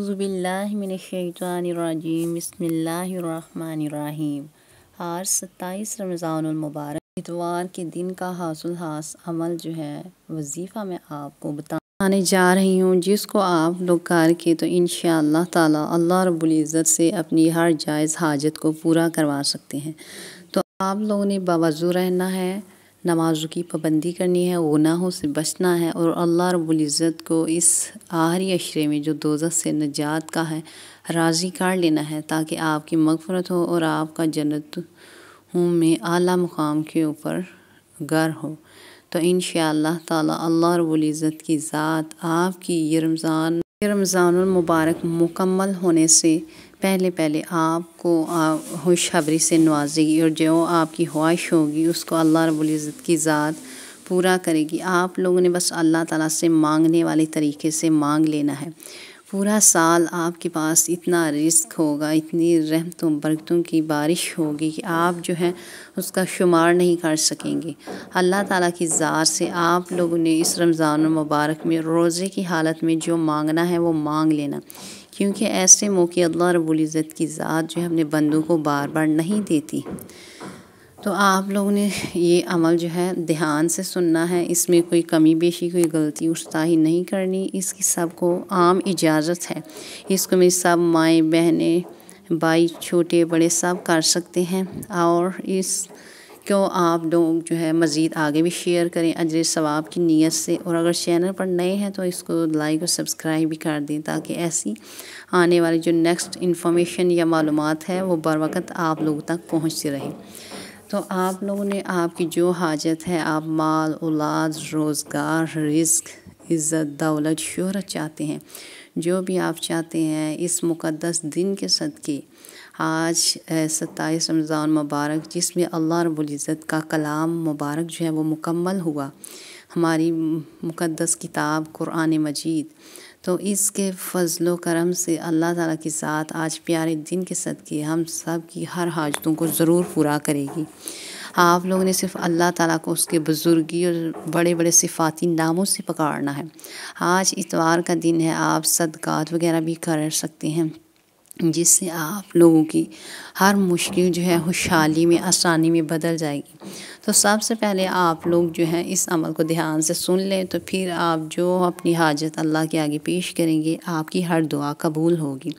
अज़बिल्लाशैतरजीम बसमीम आज सत्ताईस रमज़ानमबारक इतवार के दिन का हासिल हास अमल जो है वजीफ़ा मैं आपको बताने जा रही हूँ जिसको आप लोग करके तो इन ताला अल्लाह रबुल्ज़त से अपनी हर जायज़ हाजत को पूरा करवा सकते हैं तो आप लोगों ने बावजू रहना है नमाज़ों की पाबंदी करनी है गुनाहों से बचना है और अल्लाह इज़्ज़त को इस आहरी अशरे में जो दोजत से नजात का है राज़ी कर लेना है ताकि आपकी मगफरत हो और आपका जन्नत में आला मुकाम के ऊपर गर हो तो इन ताला अल्लाह की ज़ात आपकी ये रमज़ान रमज़ानमबारक मुकम्मल होने से पहले पहले आपको खुशखबरी से नवाजेगी और जो आपकी ख्वाहिश होगी उसको अल्लाह रबुल्ज़त की ज़ात पूरा करेगी आप लोगों ने बस अल्लाह ताला से मांगने वाले तरीके से मांग लेना है पूरा साल आपके पास इतना रिस्क होगा इतनी रहमतों बरकतों की बारिश होगी कि आप जो है उसका शुमार नहीं कर सकेंगे अल्लाह ताला की ज़ार से आप लोगों ने इस रमज़ान मुबारक में रोज़े की हालत में जो मांगना है वो मांग लेना क्योंकि ऐसे मौके अल्लाह रबुल्ज़त की ज़ात जो है अपने बंदों को बार बार नहीं देती तो आप लोगों ने ये अमल जो है ध्यान से सुनना है इसमें कोई कमी बेशी कोई गलती उस्ताही नहीं करनी इसकी सबको आम इजाज़त है इसको मेरी सब माएँ बहनें भाई छोटे बड़े सब कर सकते हैं और इस क्यों आप लोग जो है मज़ीद आगे भी शेयर करें अजर सवाब की नीयत से और अगर चैनल पर नए हैं तो इसको लाइक और सब्सक्राइब भी कर दें ताकि ऐसी आने वाली जो नेक्स्ट इन्फॉर्मेशन या मालूम है वो बर वक्त आप लोगों तक पहुँचती रहे तो आप लोगों ने आपकी जो हाजत है आप माल औलाद रोज़गार रिस्क इज़्ज़त दौलत शहरत चाहते हैं जो भी आप चाहते हैं इस मुक़दस दिन के सदक़े आज सत्ताईस रमज़ान मुबारक जिसमें अल्लाह रबुल्ज़त का कलाम मुबारक जो है वो मुकम्मल हुआ हमारी मुक़दस किताब कुरान मजीद तो इसके फजलो करम से अल्लाह ताला की साथ आज प्यारे दिन के सदक़े हम सब की हर हाजतों को ज़रूर पूरा करेगी आप लोगों ने सिर्फ अल्लाह ताला को उसके बुज़ुर्गी और बड़े बड़े सिफाती नामों से पकड़ना है आज इतवार का दिन है आप सदक़ात वगैरह भी कर सकते हैं जिससे आप लोगों की हर मुश्किल जो है खुशहाली में आसानी में बदल जाएगी तो सबसे पहले आप लोग जो है इस अमल को ध्यान से सुन लें तो फिर आप जो अपनी हाजत अल्लाह के आगे पेश करेंगे आपकी हर दुआ कबूल होगी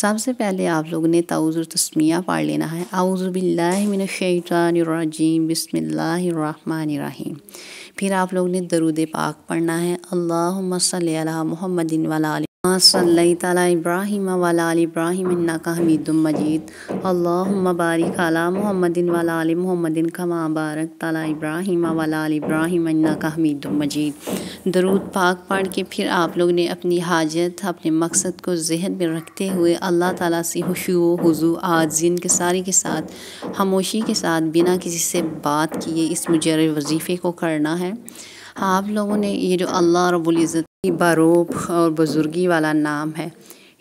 सबसे पहले आप लोगों ने तोज़ुर तस्मिया पढ़ लेना है आउज़बिल्लिनशैतानरजीम बसमीम फिर आप लोग ने दरुद पाक पढ़ना है अल्लाह सल मोहम्मदिन वाला सल्लल्लाहु अलैहि इब्राहिम वाला इब्राहिम इन्नाका हमीदुम मजीद अल्लाहुम्मा बारिक अला मुहम्मदिन वाला मोहम्मदिन मुहम्मदिन मबारक तला इब्राहिम वाला इब्राहिम इन्नाका हमीदुम मजीद दरूद पाक पढ़ के फिर आप लोग ने अपनी हाजत अपने मकसद को जहन में रखते हुए अल्लाह ताला से हशु हजू आजिन के सारी के साथ खामोशी के साथ बिना किसी से बात किए इस मुजर वजीफ़े को करना है आप लोगों ने ये जो अल्लाह रबुल्ज़त बरूप और बुज़ुर्गी वाला नाम है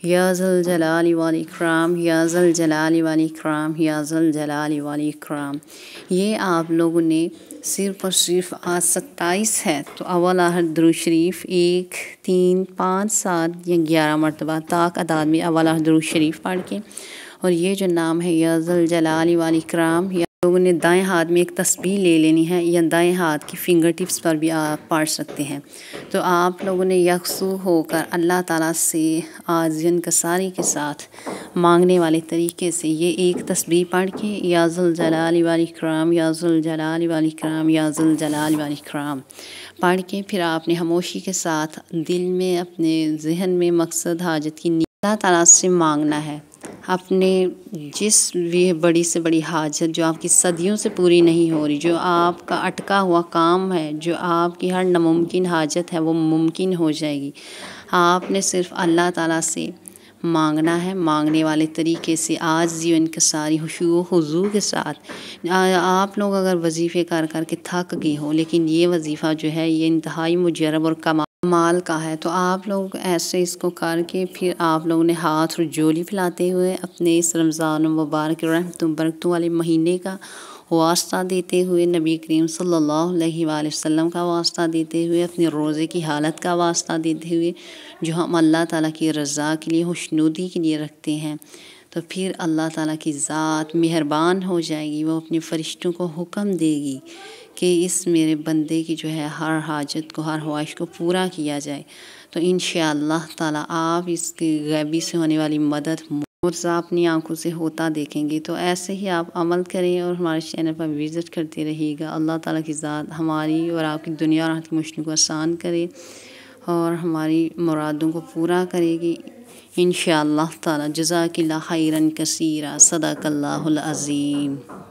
याजल जलाल वाली कराम याजल जलाल वाली कराम याजल जलाल वाली कराम ये आप लोगों ने सिर्फ और सिर्फ आज सत्ताईस है तो अवल आहर दरू एक तीन पाँच सात या ग्यारह मरतबा ताक अदाद में अवल आहर पढ़ के और ये जो नाम है याजल जलाल वाली कराम या लोगों ने दाएं हाथ में एक तस्वीर ले लेनी है या दाएं हाथ की फिंगर टिप्स पर भी आप पाड़ सकते हैं तो आप लोगों ने यकसू होकर अल्लाह ताला से आजियन कसारी के साथ मांगने वाले तरीके से ये एक तस्वीर पढ़ के याजुल जलाल वाली कराम याजुल जलाल वाली कराम याजुल जलाल वाली कराम पढ़ के फिर आपने खामोशी के साथ दिल में अपने जहन में मकसद हाजत की अल्लाह ताला से मांगना है अपने जिस भी बड़ी से बड़ी हाजत जो आपकी सदियों से पूरी नहीं हो रही जो आपका अटका हुआ काम है जो आपकी हर नामुमकिन हाजत है वो मुमकिन हो जाएगी आपने सिर्फ अल्लाह ताला से मांगना है मांगने वाले तरीके से आज जीव इनके सारी हशू हजू के साथ आप लोग अगर वजीफ़े कर कर थक गए हो लेकिन ये वजीफ़ा जो है ये इंतहाई मुजरब और कमा माल का है तो आप लोग ऐसे इसको करके फिर आप लोगों ने हाथ और जोली फैलाते हुए अपने इस रमज़ान मुबारक रहमत बरकत वाले महीने का वास्ता देते हुए नबी करीम सल्लल्लाहु अलैहि वसल्लम का वास्ता देते हुए अपने रोज़े की हालत का वास्ता देते हुए जो हम अल्लाह ताला की रज़ा के लिए खुशनुदी के लिए रखते हैं तो फिर अल्लाह ताला की ज़ात मेहरबान हो जाएगी वो अपने फ़रिश्तों को हुक्म देगी कि इस मेरे बंदे की जो है हर हाजत को हर ख्वाहिश को पूरा किया जाए तो इन ताला आप इसकी गैबी से होने वाली मदद मुर्जा अपनी आंखों से होता देखेंगे तो ऐसे ही आप अमल करें और हमारे चैनल पर विज़िट करते रहिएगा अल्लाह ताला की ज़ात हमारी और आपकी दुनिया और आपकी मुश्किल को आसान करे और हमारी मुरादों को पूरा करेगी इन शाह तला जजाकिल्ला खैरन कसीरा सदाकल्लाज़ीम